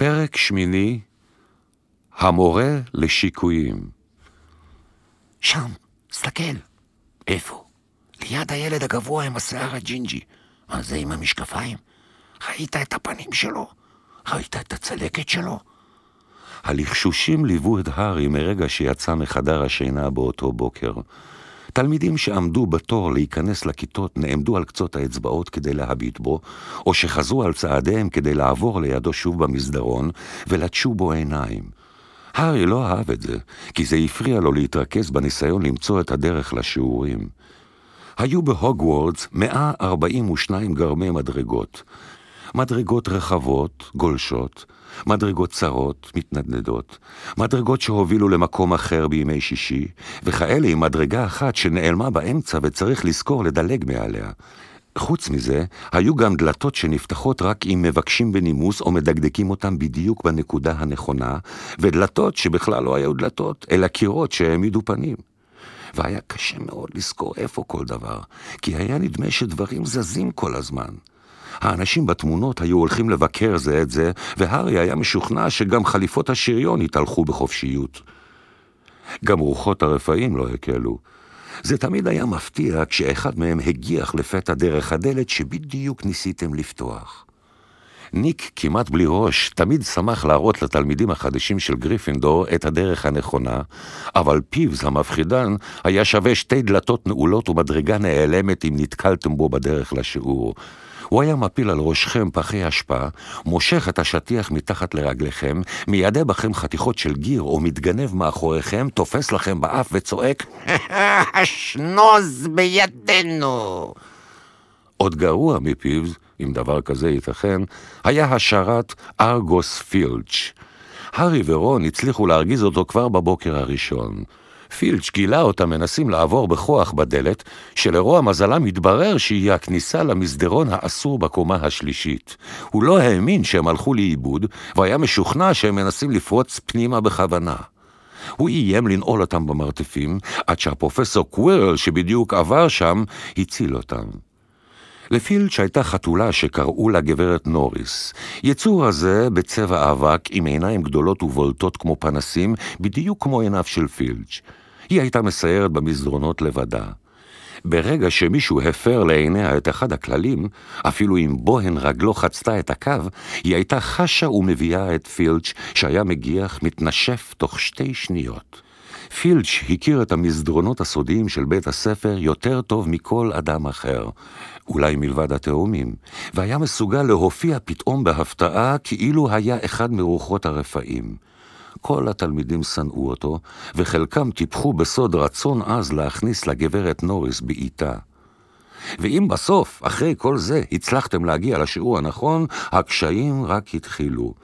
פרק שמיני, המורה לשיקויים. שם, סתכל. איפה? ליד הילד הגבוה עם השיער הג'ינג'י. מה זה עם המשקפיים? ראית את הפנים שלו? ראית את הצלקת שלו? הלחשושים ליוו את הארי מרגע שיצא מחדר השינה באותו בוקר. תלמידים שעמדו בתור להיכנס לכיתות נעמדו על קצות האצבעות כדי להביט בו, או שחזרו על צעדיהם כדי לעבור לידו שוב במסדרון, ולטשו בו עיניים. הארי לא אהב את זה, כי זה הפריע לו להתרכז בניסיון למצוא את הדרך לשיעורים. היו בהוגוורטס 142 גרמי מדרגות. מדרגות רחבות, גולשות, מדרגות צרות, מתנדנדות, מדרגות שהובילו למקום אחר בימי שישי, וכאלה עם מדרגה אחת שנעלמה באמצע וצריך לזכור לדלג מעליה. חוץ מזה, היו גם דלתות שנפתחות רק אם מבקשים בנימוס או מדקדקים אותם בדיוק בנקודה הנכונה, ודלתות שבכלל לא היו דלתות, אלא קירות שהעמידו פנים. והיה קשה מאוד לזכור איפה כל דבר, כי היה נדמה שדברים זזים כל הזמן. האנשים בתמונות היו הולכים לבקר זה את זה, והארי היה משוכנע שגם חליפות השריון התהלכו בחופשיות. גם רוחות הרפאים לא הקלו. זה תמיד היה מפתיע כשאחד מהם הגיח לפתע דרך הדלת שבדיוק ניסיתם לפתוח. ניק כמעט בלי ראש תמיד שמח להראות לתלמידים החדשים של גריפינדור את הדרך הנכונה, אבל פיבס המפחידן היה שווה שתי דלתות נעולות ומדרגה נעלמת אם נתקלתם בו בדרך לשיעור. הוא היה מפיל על ראשכם פחי אשפה, מושך את השטיח מתחת לרגליכם, מיידע בכם חתיכות של גיר או מתגנב מאחוריכם, תופס לכם באף וצועק, השנוז בידינו! עוד גרוע מפיו, אם דבר כזה ייתכן, היה השרת ארגוס פילץ'. הארי ורון הצליחו להרגיז אותו כבר בבוקר הראשון. פילץ' גילה אותם מנסים לעבור בכוח בדלת, שלרוע מזלם התברר שהיא הכניסה למסדרון האסור בקומה השלישית. הוא לא האמין שהם הלכו לאיבוד, והיה משוכנע שהם מנסים לפרוץ פנימה בכוונה. הוא איים לנעול אותם במרתפים, עד שהפרופסור קווירל, שבדיוק עבר שם, הציל אותם. לפילץ' הייתה חתולה שקראו לה גברת נוריס. יצור הזה בצבע אבק, עם עיניים גדולות ובולטות כמו פנסים, בדיוק כמו עיניו של פילץ'. היא הייתה מסיירת במסדרונות לבדה. ברגע שמישהו הפר לעיניה את אחד הכללים, אפילו אם בוהן רגלו חצתה את הקו, היא הייתה חשה ומביאה את פילץ', שהיה מגיח, מתנשף תוך שתי שניות. פילץ' הכיר את המסדרונות הסודיים של בית הספר יותר טוב מכל אדם אחר, אולי מלבד התאומים, והיה מסוגל להופיע פתאום בהפתעה כאילו היה אחד מרוחות הרפאים. כל התלמידים שנאו אותו, וחלקם טיפחו בסוד רצון עז להכניס לגברת נוריס בעיטה. ואם בסוף, אחרי כל זה, הצלחתם להגיע לשיעור הנכון, הקשיים רק התחילו.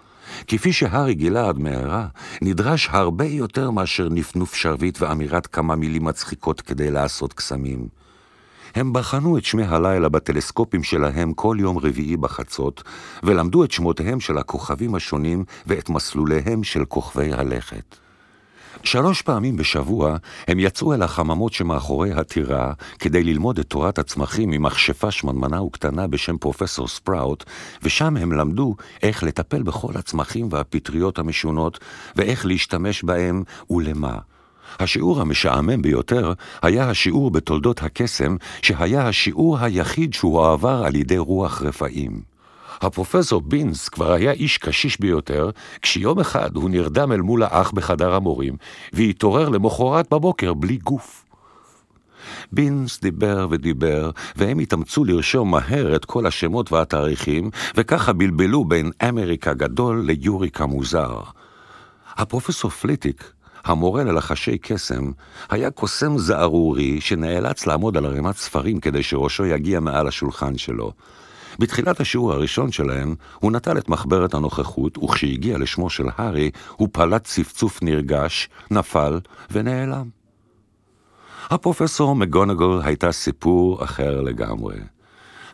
כפי שהארי גילה עד מהרה, נדרש הרבה יותר מאשר נפנוף שרביט ואמירת כמה מילים מצחיקות כדי לעשות קסמים. הם בחנו את שמי הלילה בטלסקופים שלהם כל יום רביעי בחצות, ולמדו את שמותיהם של הכוכבים השונים ואת מסלוליהם של כוכבי הלכת. שלוש פעמים בשבוע הם יצאו אל החממות שמאחורי הטירה כדי ללמוד את תורת הצמחים ממכשפה שמנמנה וקטנה בשם פרופסור ספראוט, ושם הם למדו איך לטפל בכל הצמחים והפטריות המשונות, ואיך להשתמש בהם ולמה. השיעור המשעמם ביותר היה השיעור בתולדות הקסם, שהיה השיעור היחיד שהועבר על ידי רוח רפאים. הפרופסור בינס כבר היה איש קשיש ביותר, כשיום אחד הוא נרדם אל מול האח בחדר המורים, והתעורר למחרת בבוקר בלי גוף. בינס דיבר ודיבר, והם התאמצו לרשום מהר את כל השמות והתאריכים, וככה בלבלו בין אמריקה גדול ליוריקה מוזר. הפרופסור פליטיק, המורה ללחשי קסם, היה קוסם זערורי שנאלץ לעמוד על ערימת ספרים כדי שראשו יגיע מעל השולחן שלו. בתחילת השיעור הראשון שלהם, הוא נטל את מחברת הנוכחות, וכשהגיע לשמו של הארי, הוא פלט צפצוף נרגש, נפל ונעלם. הפרופסור מגונגל הייתה סיפור אחר לגמרי.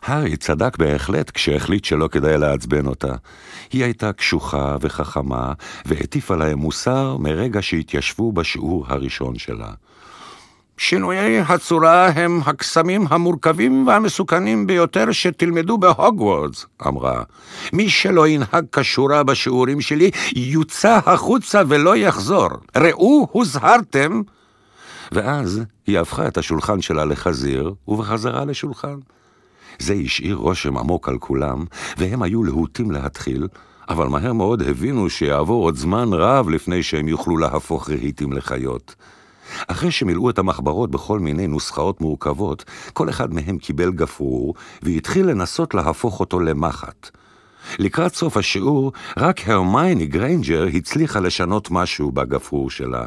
הארי צדק בהחלט כשהחליט שלא כדאי לעצבן אותה. היא הייתה קשוחה וחכמה, והטיפה להם מוסר מרגע שהתיישבו בשיעור הראשון שלה. שינויי הצורה הם הקסמים המורכבים והמסוכנים ביותר שתלמדו בהוגוורטס, אמרה. מי שלא ינהג כשורה בשיעורים שלי, יוצא החוצה ולא יחזור. ראו, הוזהרתם. ואז היא הפכה את השולחן שלה לחזיר, ובחזרה לשולחן. זה השאיר רושם עמוק על כולם, והם היו להוטים להתחיל, אבל מהר מאוד הבינו שיעבור עוד זמן רב לפני שהם יוכלו להפוך רהיטים לחיות. אחרי שמילאו את המחברות בכל מיני נוסחאות מורכבות, כל אחד מהם קיבל גפרור, והתחיל לנסות להפוך אותו למחט. לקראת סוף השיעור, רק הרמייני גריינג'ר הצליחה לשנות משהו בגפרור שלה.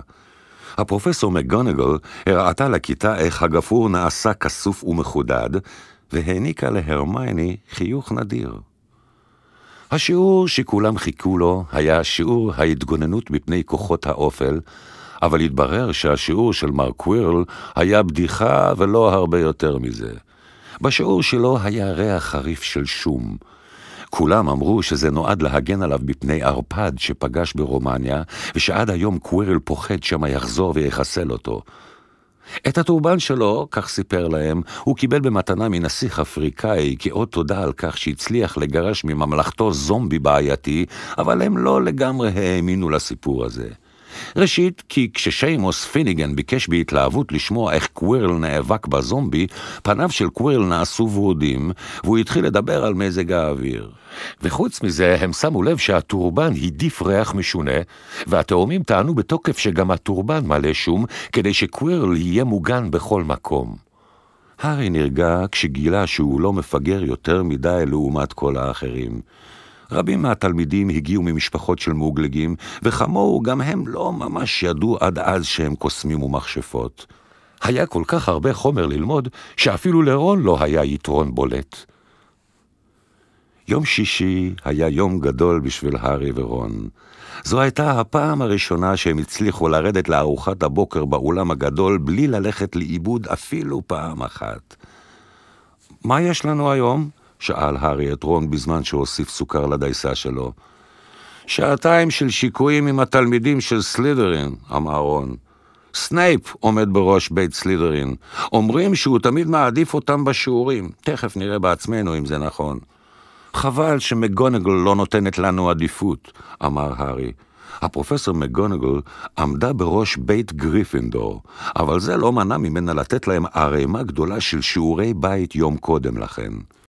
הפרופסור מגונגל הראתה לכיתה איך הגפרור נעשה כסוף ומחודד, והעניקה להרמייני חיוך נדיר. השיעור שכולם חיכו לו היה שיעור ההתגוננות מפני כוחות האופל, אבל התברר שהשיעור של מר קווירל היה בדיחה ולא הרבה יותר מזה. בשיעור שלו היה ריח חריף של שום. כולם אמרו שזה נועד להגן עליו מפני ערפד שפגש ברומניה, ושעד היום קווירל פוחד שמא יחזור ויחסל אותו. את הטורבן שלו, כך סיפר להם, הוא קיבל במתנה מנסיך אפריקאי כאות תודה על כך שהצליח לגרש מממלכתו זומבי בעייתי, אבל הם לא לגמרי האמינו לסיפור הזה. ראשית, כי כששיימוס פיניגן ביקש בהתלהבות לשמוע איך קווירל נאבק בזומבי, פניו של קווירל נעשו ורודים, והוא התחיל לדבר על מזג האוויר. וחוץ מזה, הם שמו לב שהטורבן הדיף ריח משונה, והתאומים טענו בתוקף שגם הטורבן מלא שום, כדי שקווירל יהיה מוגן בכל מקום. הארי נרגע כשגילה שהוא לא מפגר יותר מדי לעומת כל האחרים. רבים מהתלמידים הגיעו ממשפחות של מאוגלגים, וכמוהו גם הם לא ממש ידעו עד אז שהם קוסמים ומכשפות. היה כל כך הרבה חומר ללמוד, שאפילו לרון לא היה יתרון בולט. יום שישי היה יום גדול בשביל הארי ורון. זו הייתה הפעם הראשונה שהם הצליחו לרדת לארוחת הבוקר באולם הגדול בלי ללכת לאיבוד אפילו פעם אחת. מה יש לנו היום? שאל הארי את רון בזמן שהוסיף סוכר לדייסה שלו. שעתיים של שיקויים עם התלמידים של סלידרין, אמר רון. סנייפ עומד בראש בית סלידרין. אומרים שהוא תמיד מעדיף אותם בשיעורים. תכף נראה בעצמנו אם זה נכון. חבל שמגונגל לא נותנת לנו עדיפות, אמר הארי. הפרופסור מגונגל עמדה בראש בית גריפינדור, אבל זה לא מנע ממנה לתת להם ערימה גדולה של שיעורי בית יום קודם לכן.